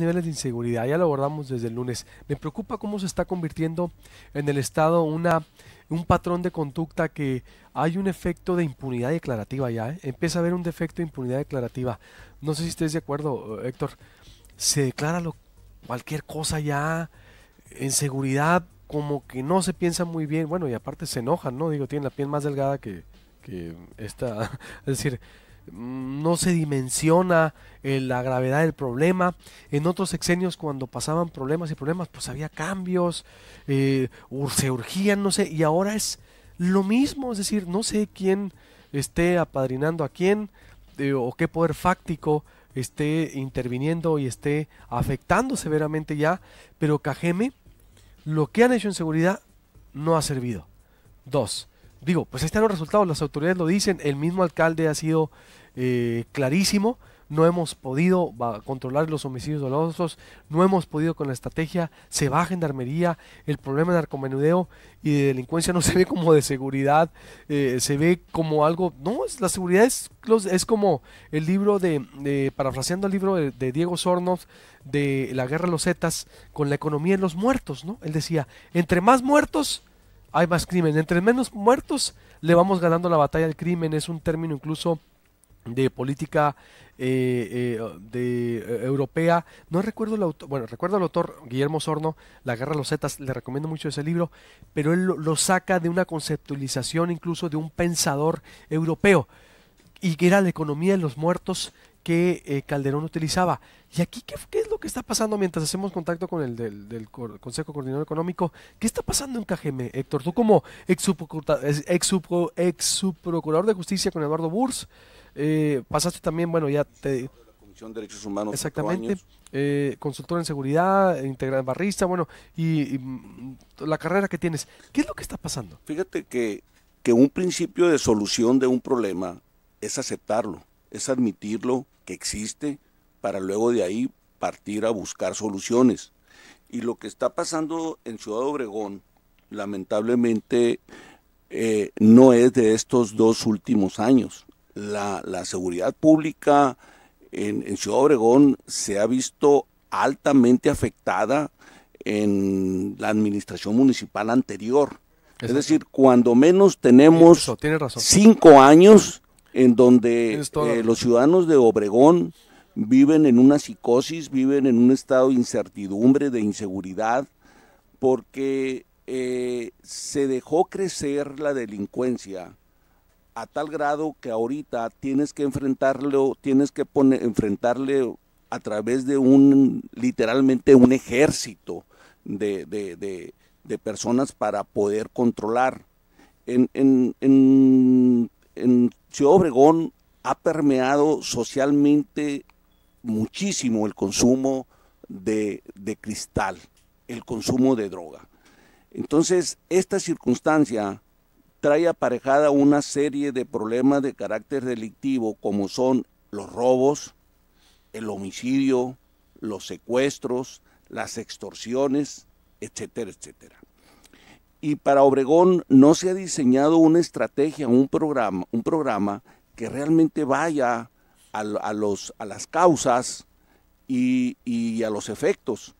niveles de inseguridad, ya lo abordamos desde el lunes. Me preocupa cómo se está convirtiendo en el Estado una, un patrón de conducta que hay un efecto de impunidad declarativa ya. ¿eh? Empieza a haber un defecto de impunidad declarativa. No sé si estés de acuerdo, Héctor. Se declara lo, cualquier cosa ya en seguridad, como que no se piensa muy bien. Bueno, y aparte se enojan, ¿no? Digo, tienen la piel más delgada que, que esta. es decir Mm, no se dimensiona eh, la gravedad del problema. En otros exenios cuando pasaban problemas y problemas, pues había cambios, eh, se urgían, no sé, y ahora es lo mismo, es decir, no sé quién esté apadrinando a quién eh, o qué poder fáctico esté interviniendo y esté afectando severamente ya, pero Cajeme, lo que han hecho en seguridad no ha servido. Dos, digo, pues ahí están los resultados, las autoridades lo dicen, el mismo alcalde ha sido eh, clarísimo. No hemos podido controlar los homicidios dolosos, no hemos podido con la estrategia, se baja en armería, el problema de narcomenudeo y de delincuencia no se ve como de seguridad, eh, se ve como algo, no, es, la seguridad es, como el libro de, parafraseando el libro de, Diego Sornos de La Guerra de los Zetas, con la economía en los muertos, ¿no? Él decía, entre más muertos, hay más crimen. Entre menos muertos le vamos ganando la batalla al crimen. Es un término incluso de política eh, eh, de, eh, europea. No recuerdo el bueno, recuerdo al autor Guillermo Sorno, La guerra de los Zetas, le recomiendo mucho ese libro, pero él lo, saca de una conceptualización incluso de un pensador europeo, y que era la economía de los muertos que Calderón utilizaba. ¿Y aquí ¿qué, es lo que está pasando mientras hacemos contacto con el del, Consejo Coordinador Económico? ¿Qué está pasando en Cajeme, Héctor? Tú como ex, ex, ex, ex procurador de justicia con Eduardo Burs, eh, pasaste también, bueno, ya te... Comisión de Derechos Humanos. Exactamente. Eh, consultor en seguridad, integral barrista, bueno, y, mm, la carrera que tienes. ¿Qué es lo que está pasando? Fíjate que, un principio de solución de un problema es aceptarlo, es admitirlo que existe para luego de ahí partir a buscar soluciones. Y lo que está pasando en Ciudad Obregón, lamentablemente, eh, no es de estos dos últimos años la, la seguridad pública en, en, Ciudad Obregón se ha visto altamente afectada en la administración municipal anterior. Es decir, cuando menos tenemos cinco años en donde eh, los ciudadanos de Obregón viven en una psicosis, viven en un estado de incertidumbre, de inseguridad, porque eh, se dejó crecer la delincuencia a tal grado que ahorita tienes que enfrentarlo, tienes que poner, enfrentarle a través de un, literalmente un ejército de, personas para poder controlar. En, Ciudad Obregón ha permeado socialmente muchísimo el consumo de, de cristal, el consumo de droga. Entonces, esta circunstancia trae aparejada una serie de problemas de carácter delictivo como son los robos, el homicidio, los secuestros, las extorsiones, etcétera, etcétera. Y para Obregón no se ha diseñado una estrategia, un programa, un programa que realmente vaya a, los, a las causas y a los efectos.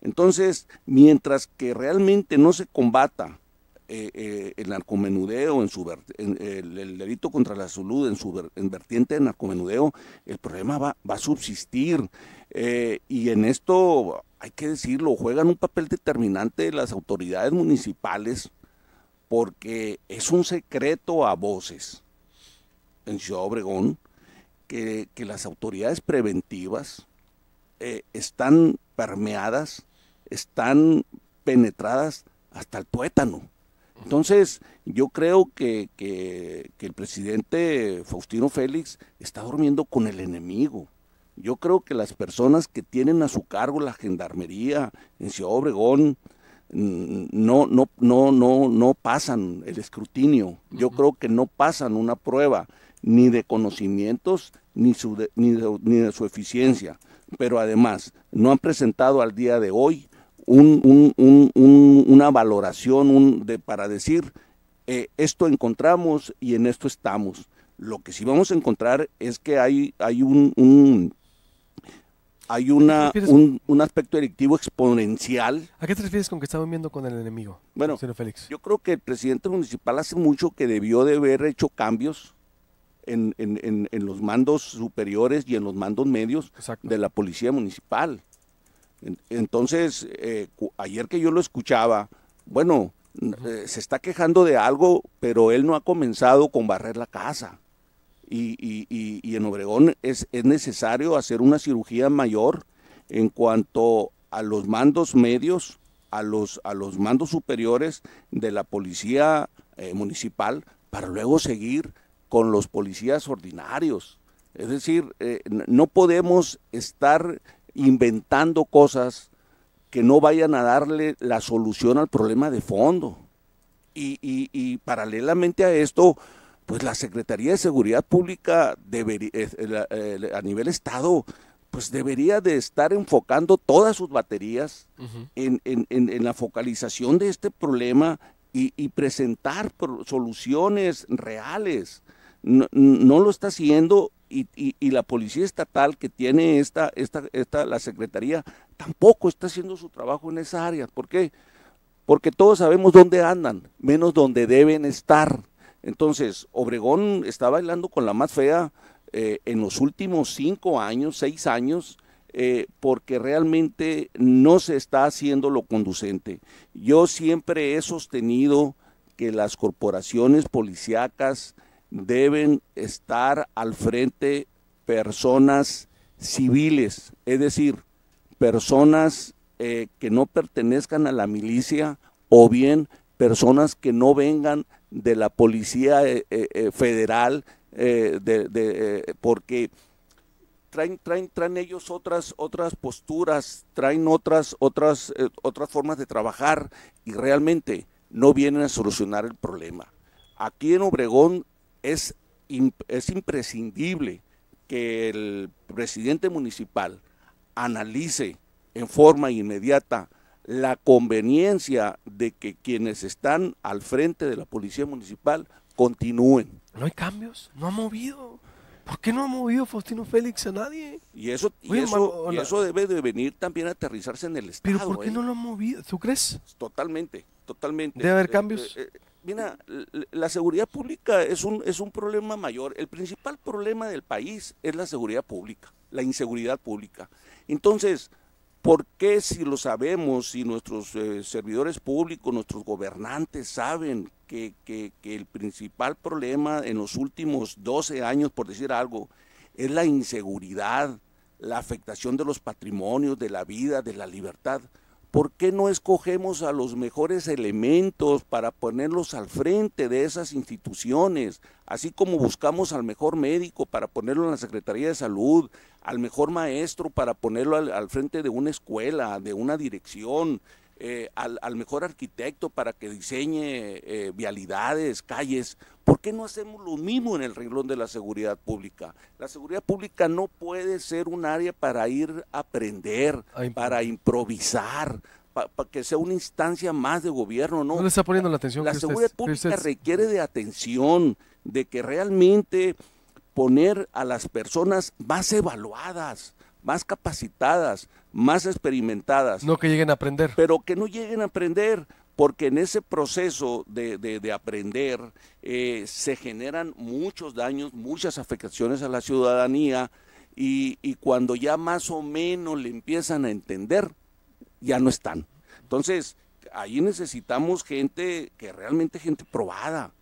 Entonces, mientras que realmente no se combata eh, eh, el narcomenudeo, en su el, delito contra la salud en su en vertiente de narcomenudeo, el problema va, a subsistir. Eh, y en esto, hay que decirlo, juegan un papel determinante las autoridades municipales porque es un secreto a voces en Ciudad Obregón que las autoridades preventivas están permeadas, están penetradas hasta el tuétano entonces, yo creo que, el presidente Faustino Félix está durmiendo con el enemigo. Yo creo que las personas que tienen a su cargo la gendarmería en Ciudad Obregón no, no, no, no, no pasan el escrutinio. Yo creo que no pasan una prueba ni de conocimientos ni, ni, ni de su eficiencia. Pero además, no han presentado al día de hoy un, una valoración de, para decir, eh, esto encontramos y en esto estamos. Lo que sí vamos a encontrar es que hay, hay un, hay una, un, aspecto delictivo exponencial. ¿A qué te refieres con que está viendo con el enemigo? Bueno, Félix? yo creo que el presidente municipal hace mucho que debió de haber hecho cambios en, en, los mandos superiores y en los mandos medios de la policía municipal. Entonces, eh, ayer que yo lo escuchaba, bueno, eh, se está quejando de algo, pero él no ha comenzado con barrer la casa. Y, y, en Obregón es, necesario hacer una cirugía mayor en cuanto a los mandos medios, a los, a los mandos superiores de la policía eh, municipal, para luego seguir con los policías ordinarios. Es decir, no podemos estar inventando cosas que no vayan a darle la solución al problema de fondo. Y, y, paralelamente a esto, pues la Secretaría de Seguridad Pública eh, eh, eh, a nivel Estado pues debería de estar enfocando todas sus baterías en, la focalización de este problema y, presentar soluciones reales. no, lo está haciendo y, la policía estatal que tiene esta, esta, esta, la Secretaría tampoco está haciendo su trabajo en esa área. ¿Por qué? Porque todos sabemos dónde andan, menos dónde deben estar. Entonces, Obregón está bailando con la más fea eh, en los últimos cinco años, seis años, eh, porque realmente no se está haciendo lo conducente. Yo siempre he sostenido que las corporaciones policíacas deben estar al frente personas civiles, es decir, personas eh, que no pertenezcan a la milicia o bien personas que no vengan de la policía eh, eh, federal, porque traen, traen ellos otras, otras posturas, traen otras, otras, otras formas de trabajar y realmente no vienen a solucionar el problema. Aquí en Obregón es, es imprescindible que el presidente municipal analice en forma inmediata la conveniencia de que quienes están al frente de la policía municipal continúen. No hay cambios, no ha movido. ¿Por qué no ha movido Faustino Félix a nadie? Y eso, eso, debe de venir también a aterrizarse en el Estado. ¿Pero por qué ¿eh? no lo ha movido? ¿Tú crees? Totalmente, totalmente. ¿Debe haber eh, cambios? Eh, mira, la seguridad pública es un, es un problema mayor. El principal problema del país es la seguridad pública, la inseguridad pública. Entonces, ¿por qué si lo sabemos, si nuestros eh, servidores públicos, nuestros gobernantes saben que, que, que el principal problema en los últimos 12 años, por decir algo, es la inseguridad, la afectación de los patrimonios, de la vida, de la libertad? ¿Por qué no escogemos a los mejores elementos para ponerlos al frente de esas instituciones? Así como buscamos al mejor médico para ponerlo en la Secretaría de Salud, al mejor maestro para ponerlo al, frente de una escuela, de una dirección, eh, al, mejor arquitecto para que diseñe eh, vialidades, calles. ¿Por qué no hacemos lo mismo en el renglón de la seguridad pública? La seguridad pública no puede ser un área para ir a aprender, para improvisar, para que sea una instancia más de gobierno, ¿no? está poniendo la atención? La seguridad pública requiere de atención, de que realmente poner a las personas más evaluadas, más capacitadas, más experimentadas. No que lleguen a aprender. Pero que no lleguen a aprender, porque en ese proceso de, aprender eh, se generan muchos daños, muchas afectaciones a la ciudadanía y, y, cuando ya más o menos le empiezan a entender, ya no están. Entonces, ahí necesitamos gente que realmente gente probada,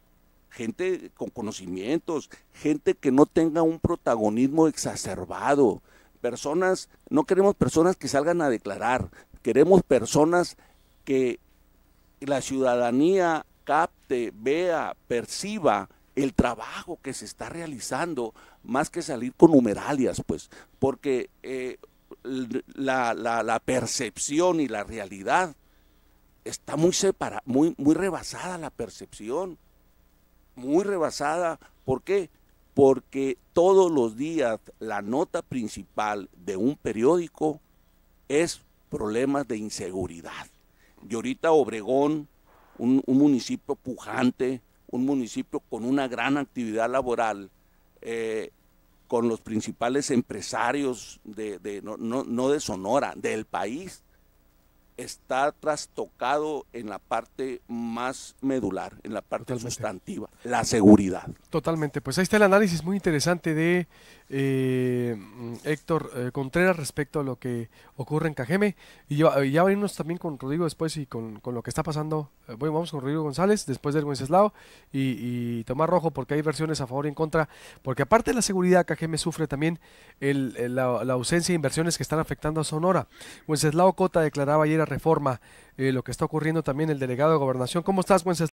gente con conocimientos, gente que no tenga un protagonismo exacerbado, personas, no queremos personas que salgan a declarar, queremos personas que la ciudadanía capte, vea, perciba el trabajo que se está realizando, más que salir con numeralias, pues, porque eh, la, percepción y la realidad está muy separada, muy, muy rebasada la percepción, muy rebasada. ¿Por qué? porque todos los días la nota principal de un periódico es problemas de inseguridad. Y ahorita Obregón, un, municipio pujante, un municipio con una gran actividad laboral, eh, con los principales empresarios de, no de Sonora, del país, está trastocado en la parte más medular, en la parte sustantiva, la seguridad. Totalmente, pues ahí está el análisis muy interesante de eh, Héctor eh, Contreras respecto a lo que ocurre en Cajeme. Y ya, ya venimos también con Rodrigo después y con, lo que está pasando. Eh, bueno, vamos con Rodrigo González después del Wenceslao y, y Tomás Rojo porque hay versiones a favor y en contra. Porque aparte de la seguridad, Cajeme sufre también la, la, ausencia de inversiones que están afectando a Sonora. Wenceslao Cota declaraba ayer a Reforma eh, lo que está ocurriendo también el delegado de Gobernación. ¿Cómo estás, Wenceslao?